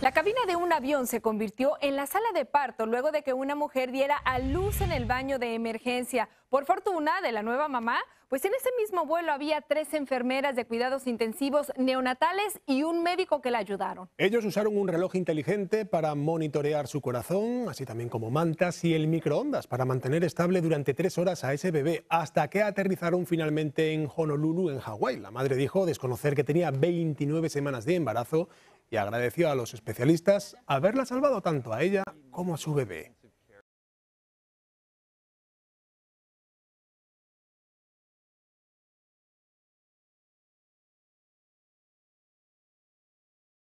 La cabina de un avión se convirtió en la sala de parto luego de que una mujer diera a luz en el baño de emergencia. Por fortuna de la nueva mamá, pues en ese mismo vuelo había tres enfermeras de cuidados intensivos neonatales y un médico que la ayudaron. Ellos usaron un reloj inteligente para monitorear su corazón, así también como mantas y el microondas para mantener estable durante tres horas a ese bebé, hasta que aterrizaron finalmente en Honolulu, en Hawái. La madre dijo desconocer que tenía 29 semanas de embarazo y agradeció a los especialistas haberla salvado tanto a ella como a su bebé.